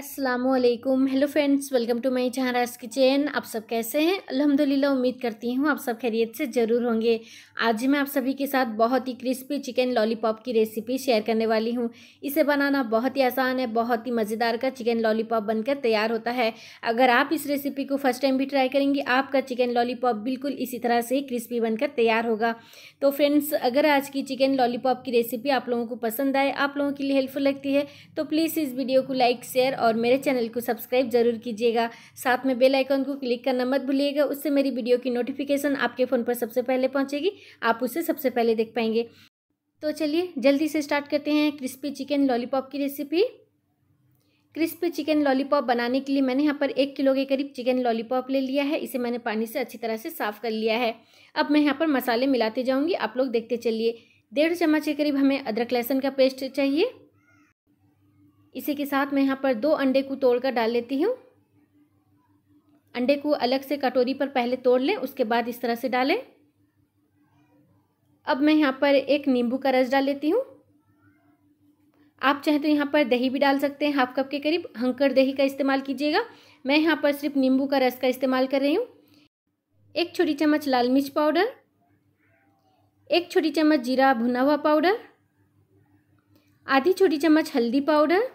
Aslam hello friends welcome to my Jahan kitchen आप सब कैसे हैं अल्हम्दुलिल्लाह उम्मीद करती हूँ आप सब खैरियत से ज़रूर होंगे आज मैं आप सभी के साथ बहुत ही क्रिस्पी चिकन लॉलीपॉप की रेसिपी शेयर करने वाली हूँ इसे बनाना बहुत ही आसान है बहुत ही मज़ेदार का चिकन लॉलीपॉप बनकर तैयार होता है अगर आप इस रेसिपी को फर्स्ट टाइम भी ट्राई करेंगे आपका चिकन लॉलीपॉप बिल्कुल इसी तरह से ही क्रिस्पी बनकर तैयार होगा तो फ्रेंड्स अगर आज की चिकन लॉलीपॉप की रेसिपी आप लोगों को पसंद आए आप लोगों के लिए हेल्पफुल लगती है तो प्लीज़ इस वीडियो को लाइक शेयर और और मेरे चैनल को सब्सक्राइब जरूर कीजिएगा साथ में बेल आइकन को क्लिक करना मत भूलिएगा उससे मेरी वीडियो की नोटिफिकेशन आपके फ़ोन पर सबसे पहले पहुँचेगी आप उसे सबसे पहले देख पाएंगे तो चलिए जल्दी से स्टार्ट करते हैं क्रिस्पी चिकन लॉलीपॉप की रेसिपी क्रिस्पी चिकन लॉलीपॉप बनाने के लिए मैंने यहाँ पर एक किलो के करीब चिकन लॉलीपॉप ले लिया है इसे मैंने पानी से अच्छी तरह से साफ़ कर लिया है अब मैं यहाँ पर मसाले मिलाते जाऊँगी आप लोग देखते चलिए डेढ़ चम्मच के करीब हमें अदरक लहसुन का पेस्ट चाहिए इसी के साथ मैं यहाँ पर दो अंडे को तोड़ कर डाल लेती हूँ अंडे को अलग से कटोरी पर पहले तोड़ लें उसके बाद इस तरह से डालें अब मैं यहाँ पर एक नींबू का रस डाल लेती हूँ आप चाहें तो यहाँ पर दही भी डाल सकते हैं हाफ कप के करीब हंकर दही का इस्तेमाल कीजिएगा मैं यहाँ पर सिर्फ नींबू का रस का इस्तेमाल कर रही हूँ एक छोटी चम्मच लाल मिर्च पाउडर एक छोटी चम्मच जीरा भुना हुआ पाउडर आधी छोटी चम्मच हल्दी पाउडर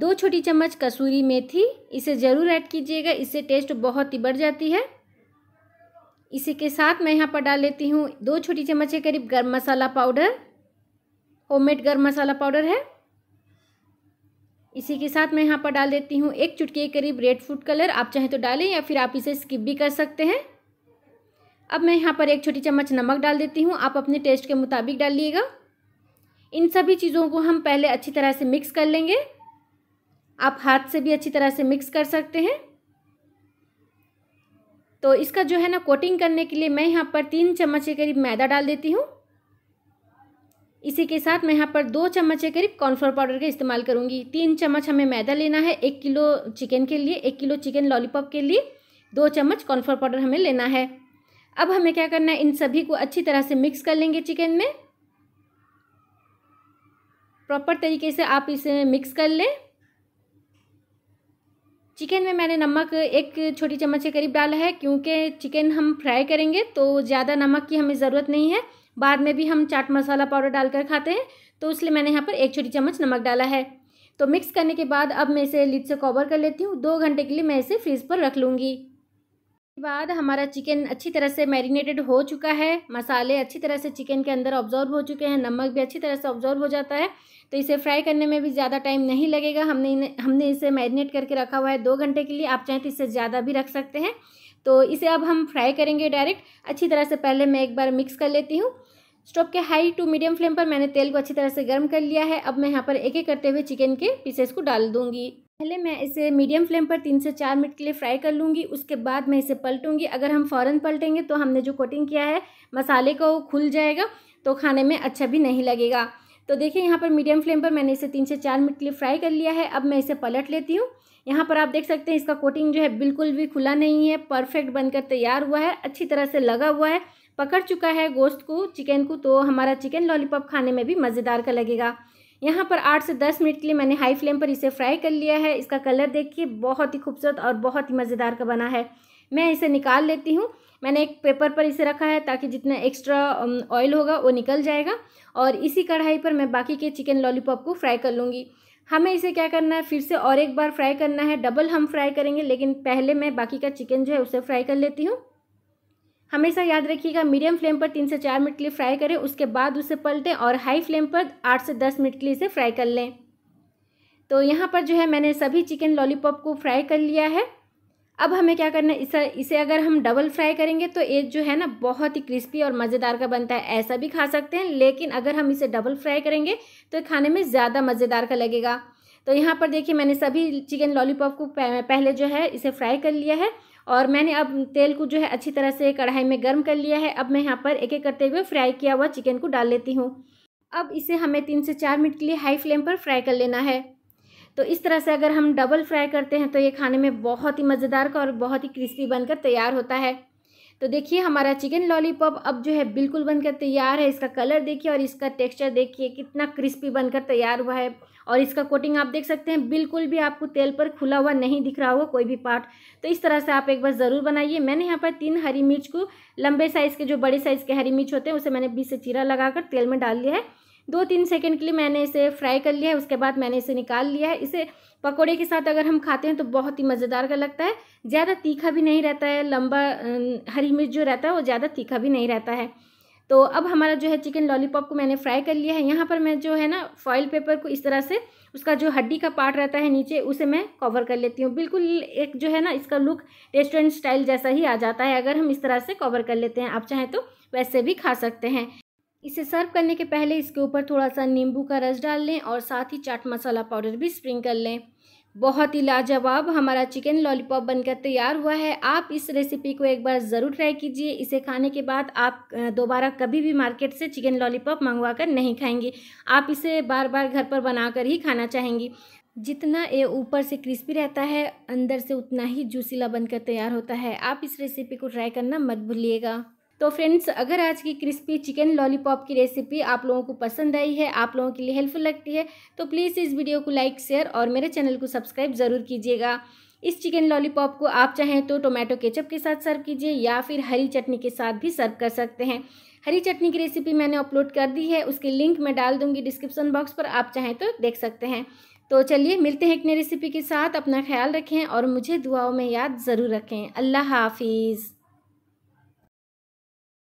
दो छोटी चम्मच कसूरी मेथी इसे ज़रूर ऐड कीजिएगा इससे टेस्ट बहुत ही बढ़ जाती है इसी के साथ मैं यहाँ पर डाल लेती हूँ दो छोटी चम्मच के करीब गर्म मसाला पाउडर होममेड गर्म मसाला पाउडर है इसी के साथ मैं यहाँ पर डाल देती हूँ एक चुटकी के करीब रेड फूड कलर आप चाहें तो डालें या फिर आप इसे स्किप भी कर सकते हैं अब मैं यहाँ पर एक छोटी चम्मच नमक डाल देती हूँ आप अपने टेस्ट के मुताबिक डालिएगा इन सभी चीज़ों को हम पहले अच्छी तरह से मिक्स कर लेंगे आप हाथ से भी अच्छी तरह से मिक्स कर सकते हैं तो इसका जो है ना कोटिंग करने के लिए मैं यहाँ पर तीन चम्मच के करीब मैदा डाल देती हूँ इसी के साथ मैं यहाँ पर दो चम्मच के करीब कॉर्नफ्लोर पाउडर का इस्तेमाल करूँगी तीन चम्मच हमें मैदा लेना है एक किलो चिकन के लिए एक किलो चिकन लॉलीपॉप के लिए दो चम्मच कॉर्नफ्लोर पाउडर हमें लेना है अब हमें क्या करना है इन सभी को अच्छी तरह से मिक्स कर लेंगे चिकन में प्रॉपर तरीके से आप इसे मिक्स कर लें चिकन में मैंने नमक एक छोटी चम्मच के करीब डाला है क्योंकि चिकन हम फ्राई करेंगे तो ज़्यादा नमक की हमें ज़रूरत नहीं है बाद में भी हम चाट मसाला पाउडर डालकर खाते हैं तो इसलिए मैंने यहाँ पर एक छोटी चम्मच नमक डाला है तो मिक्स करने के बाद अब मैं इसे लिट से कवर कर लेती हूँ दो घंटे के लिए मैं इसे फ्रीज़ पर रख लूँगी बाद हमारा चिकन अच्छी तरह से मैरिनेटेड हो चुका है मसाले अच्छी तरह से चिकन के अंदर ऑब्जॉर्व हो चुके हैं नमक भी अच्छी तरह से ऑब्जॉर्व हो जाता है तो इसे फ्राई करने में भी ज़्यादा टाइम नहीं लगेगा हमने हमने इसे मैरिनेट करके रखा हुआ है दो घंटे के लिए आप चाहें तो इसे ज़्यादा भी रख सकते हैं तो इसे अब हम फ्राई करेंगे डायरेक्ट अच्छी तरह से पहले मैं एक बार मिक्स कर लेती हूँ स्टोव के हाई टू मीडियम फ्लेम पर मैंने तेल को अच्छी तरह से गर्म कर लिया है अब मैं यहाँ पर एक एक करते हुए चिकन के पीसेस को डाल दूँगी पहले मैं इसे मीडियम फ्लेम पर तीन से चार मिनट के लिए फ्राई कर लूँगी उसके बाद मैं इसे पलटूँगी अगर हम फ़ौरन पलटेंगे तो हमने जो कोटिंग किया है मसाले का वो खुल जाएगा तो खाने में अच्छा भी नहीं लगेगा तो देखिए यहाँ पर मीडियम फ्लेम पर मैंने इसे तीन से चार मिनट के लिए फ्राई कर लिया है अब मैं इसे पलट लेती हूँ यहाँ पर आप देख सकते हैं इसका कोटिंग जो है बिल्कुल भी खुला नहीं है परफेक्ट बनकर तैयार हुआ है अच्छी तरह से लगा हुआ है पकड़ चुका है गोश्त को चिकन को तो हमारा चिकन लॉलीपॉप खाने में भी मज़ेदार का लगेगा यहाँ पर आठ से दस मिनट के लिए मैंने हाई फ्लेम पर इसे फ्राई कर लिया है इसका कलर देखिए बहुत ही खूबसूरत और बहुत ही मज़ेदार का बना है मैं इसे निकाल लेती हूँ मैंने एक पेपर पर इसे रखा है ताकि जितना एक्स्ट्रा ऑयल um, होगा वो निकल जाएगा और इसी कढ़ाई पर मैं बाकी के चिकन लॉलीपॉप को फ्राई कर लूँगी हमें इसे क्या करना है फिर से और एक बार फ्राई करना है डबल हम फ्राई करेंगे लेकिन पहले मैं बाकी का चिकन जो है उसे फ्राई कर लेती हूँ हमेशा याद रखिएगा मीडियम फ्लेम पर तीन से चार मिनट के लिए फ्राई करें उसके बाद उसे पलटें और हाई फ्लेम पर आठ से दस मिनट के लिए इसे फ्राई कर लें तो यहाँ पर जो है मैंने सभी चिकन लॉलीपॉप को फ्राई कर लिया है अब हमें क्या करना है इसे इसे अगर हम डबल फ्राई करेंगे तो ये जो है ना बहुत ही क्रिस्पी और मज़ेदार का बनता है ऐसा भी खा सकते हैं लेकिन अगर हम इसे डबल फ्राई करेंगे तो खाने में ज़्यादा मज़ेदार का लगेगा तो यहाँ पर देखिए मैंने सभी चिकन लॉलीपॉप को पहले जो है इसे फ्राई कर लिया है और मैंने अब तेल को जो है अच्छी तरह से कढ़ाई में गर्म कर लिया है अब मैं यहाँ पर एक एक करते हुए फ्राई किया हुआ चिकन को डाल लेती हूँ अब इसे हमें तीन से चार मिनट के लिए हाई फ्लेम पर फ्राई कर लेना है तो इस तरह से अगर हम डबल फ्राई करते हैं तो ये खाने में बहुत ही मज़ेदार और बहुत ही क्रिस्पी बनकर तैयार होता है तो देखिए हमारा चिकन लॉलीपॉप अब जो है बिल्कुल बनकर तैयार है इसका कलर देखिए और इसका टेक्सचर देखिए कितना क्रिस्पी बनकर तैयार हुआ है और इसका कोटिंग आप देख सकते हैं बिल्कुल भी आपको तेल पर खुला हुआ नहीं दिख रहा होगा कोई भी पार्ट तो इस तरह से आप एक बार ज़रूर बनाइए मैंने यहाँ पर तीन हरी मिर्च को लंबे साइज़ के जो बड़े साइज़ के हरी मिर्च होते हैं उसे मैंने बीस से चीरा लगाकर तेल में डाल लिया है दो तीन सेकेंड के लिए मैंने इसे फ्राई कर लिया है उसके बाद मैंने इसे निकाल लिया है इसे पकोड़े के साथ अगर हम खाते हैं तो बहुत ही मज़ेदार का लगता है ज़्यादा तीखा भी नहीं रहता है लंबा हरी मिर्च जो रहता है वो ज़्यादा तीखा भी नहीं रहता है तो अब हमारा जो है चिकन लॉलीपॉप को मैंने फ्राई कर लिया है यहाँ पर मैं जो है ना फॉइल पेपर को इस तरह से उसका जो हड्डी का पार्ट रहता है नीचे उसे मैं कवर कर लेती हूँ बिल्कुल एक जो है ना इसका लुक रेस्टोरेंट स्टाइल जैसा ही आ जाता है अगर हम इस तरह से कवर कर लेते हैं आप चाहें तो वैसे भी खा सकते हैं इसे सर्व करने के पहले इसके ऊपर थोड़ा सा नींबू का रस डाल लें और साथ ही चाट मसाला पाउडर भी स्प्रिंग कर लें बहुत ही लाजवाब हमारा चिकन लॉलीपॉप बनकर तैयार हुआ है आप इस रेसिपी को एक बार ज़रूर ट्राई कीजिए इसे खाने के बाद आप दोबारा कभी भी मार्केट से चिकन लॉलीपॉप मंगवा कर नहीं खाएंगे आप इसे बार बार घर पर बनाकर ही खाना चाहेंगी जितना ये ऊपर से क्रिस्पी रहता है अंदर से उतना ही जूसीला बनकर तैयार होता है आप इस रेसिपी को ट्राई करना मत भूलिएगा तो फ्रेंड्स अगर आज की क्रिस्पी चिकन लॉलीपॉप की रेसिपी आप लोगों को पसंद आई है आप लोगों के लिए हेल्पफुल लगती है तो प्लीज़ इस वीडियो को लाइक शेयर और मेरे चैनल को सब्सक्राइब ज़रूर कीजिएगा इस चिकन लॉलीपॉप को आप चाहें तो टोमेटो केचप के साथ सर्व कीजिए या फिर हरी चटनी के साथ भी सर्व कर सकते हैं हरी चटनी की रेसिपी मैंने अपलोड कर दी है उसकी लिंक मैं डाल दूंगी डिस्क्रिप्शन बॉक्स पर आप चाहें तो देख सकते हैं तो चलिए मिलते हैं एक नई रेसिपी के साथ अपना ख्याल रखें और मुझे दुआओं में याद ज़रूर रखें अल्लाह हाफिज़